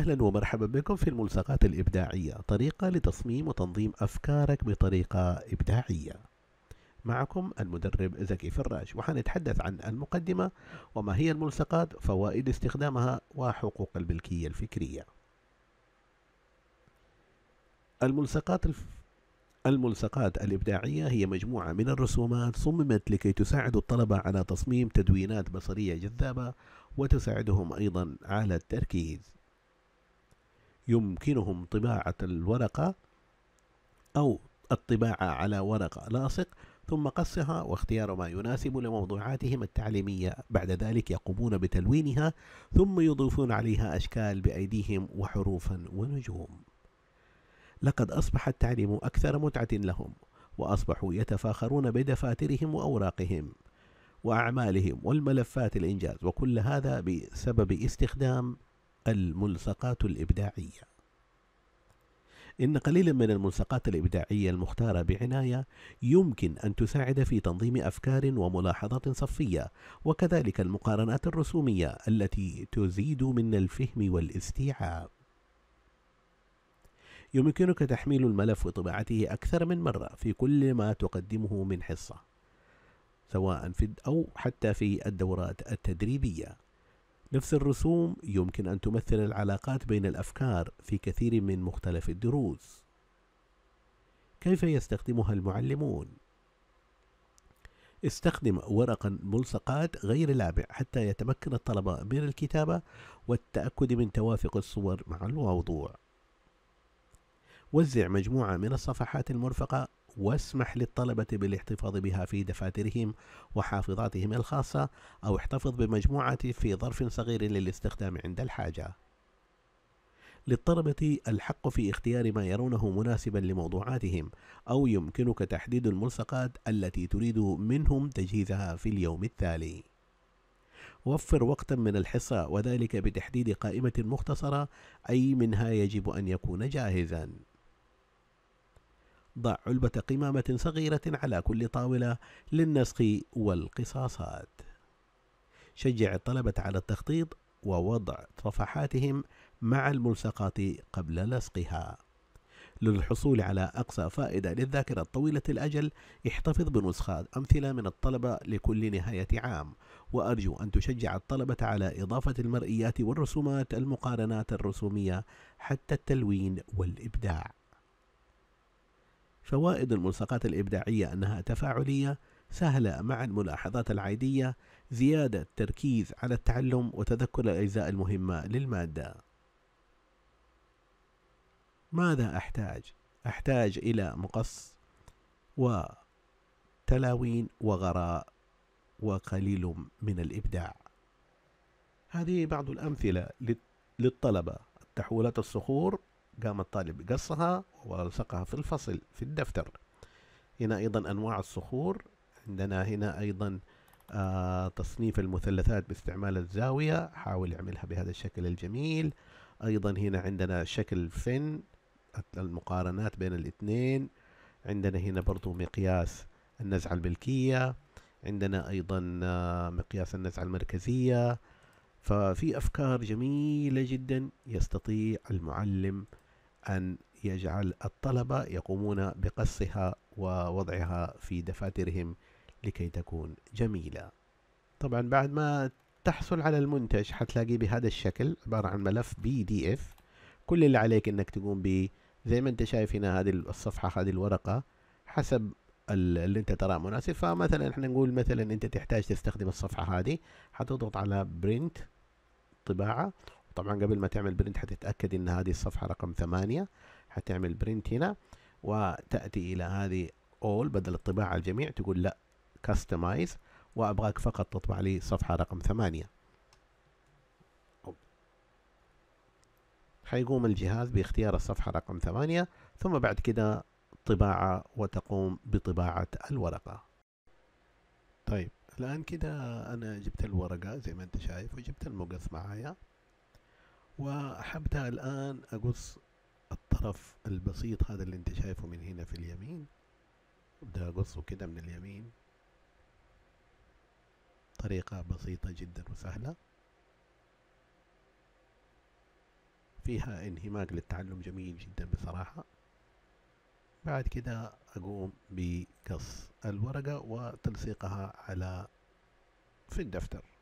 أهلا ومرحبا بكم في الملصقات الإبداعية طريقة لتصميم وتنظيم أفكارك بطريقة إبداعية معكم المدرب زكي فراج وحنتحدث عن المقدمة وما هي الملصقات فوائد استخدامها وحقوق الملكية الفكرية الملصقات الف... الملصقات الإبداعية هي مجموعة من الرسومات صممت لكي تساعد الطلبة على تصميم تدوينات بصرية جذابة وتساعدهم أيضا على التركيز يمكنهم طباعة الورقة أو الطباعة على ورق لاصق ثم قصها واختيار ما يناسب لموضوعاتهم التعليمية بعد ذلك يقومون بتلوينها ثم يضيفون عليها أشكال بأيديهم وحروفا ونجوم لقد أصبح التعليم أكثر متعة لهم وأصبحوا يتفاخرون بدفاترهم وأوراقهم وأعمالهم والملفات الإنجاز وكل هذا بسبب استخدام الملصقات الإبداعية إن قليلا من الملصقات الإبداعية المختارة بعناية يمكن أن تساعد في تنظيم أفكار وملاحظات صفية وكذلك المقارنات الرسومية التي تزيد من الفهم والاستيعاب يمكنك تحميل الملف وطباعته أكثر من مرة في كل ما تقدمه من حصة سواء في أو حتى في الدورات التدريبية نفس الرسوم يمكن أن تمثل العلاقات بين الأفكار في كثير من مختلف الدروس. كيف يستخدمها المعلمون؟ استخدم ورقا ملصقات غير لامع حتى يتمكن الطلبة من الكتابة والتأكد من توافق الصور مع الموضوع. وزع مجموعة من الصفحات المرفقة واسمح للطلبة بالاحتفاظ بها في دفاترهم وحافظاتهم الخاصة أو احتفظ بمجموعة في ظرف صغير للاستخدام عند الحاجة للطلبة الحق في اختيار ما يرونه مناسبا لموضوعاتهم أو يمكنك تحديد الملصقات التي تريد منهم تجهيزها في اليوم التالي وفر وقتا من الحصة وذلك بتحديد قائمة مختصرة أي منها يجب أن يكون جاهزاً ضع علبة قمامة صغيرة على كل طاولة للنسخ والقصاصات شجع الطلبة على التخطيط ووضع صفحاتهم مع الملصقات قبل لصقها للحصول على أقصى فائدة للذاكرة طويلة الأجل احتفظ بنسخات أمثلة من الطلبة لكل نهاية عام وأرجو أن تشجع الطلبة على إضافة المرئيات والرسومات المقارنات الرسومية حتى التلوين والإبداع فوائد الملصقات الإبداعية أنها تفاعلية سهلة مع الملاحظات العادية زيادة تركيز على التعلم وتذكر الأجزاء المهمة للمادة ماذا أحتاج؟ أحتاج إلى مقص وتلاوين وغراء وقليل من الإبداع هذه بعض الأمثلة للطلبة تحويلات الصخور قام الطالب بقصها وألصقها في الفصل في الدفتر هنا أيضا أنواع الصخور عندنا هنا أيضا آه تصنيف المثلثات باستعمال الزاوية حاول اعملها بهذا الشكل الجميل أيضا هنا عندنا شكل فن المقارنات بين الاثنين عندنا هنا برضو مقياس النزعة البلكية عندنا أيضا آه مقياس النزعة المركزية ففي أفكار جميلة جدا يستطيع المعلم أن يجعل الطلبة يقومون بقصها ووضعها في دفاترهم لكي تكون جميلة طبعا بعد ما تحصل على المنتج حتلاقيه بهذا الشكل عبارة عن ملف بي دي اف كل اللي عليك انك تقوم به زي ما انت شايف هنا هذه الصفحة هذه الورقة حسب اللي انت تراه مناسب فمثلا احنا نقول مثلا انت تحتاج تستخدم الصفحة هذه حتضغط على برنت طباعة طبعا قبل ما تعمل برنت حتتاكد ان هذه الصفحة رقم ثمانية حتعمل برنت هنا وتأتي الى هذه اول بدل الطباعة الجميع تقول لا كاستمايز وابغاك فقط تطبع لي صفحة رقم ثمانية حيقوم الجهاز باختيار الصفحة رقم ثمانية ثم بعد كده طباعة وتقوم بطباعة الورقة طيب الآن كده أنا جبت الورقة زي ما أنت شايف وجبت المقص معايا وحبتها الآن أقص الطرف البسيط هذا اللي انت شايفه من هنا في اليمين ابدأ أقصه كده من اليمين طريقة بسيطة جدا وسهلة فيها انهماك للتعلم جميل جدا بصراحة بعد كده أقوم بقص الورقة وتلصيقها على في الدفتر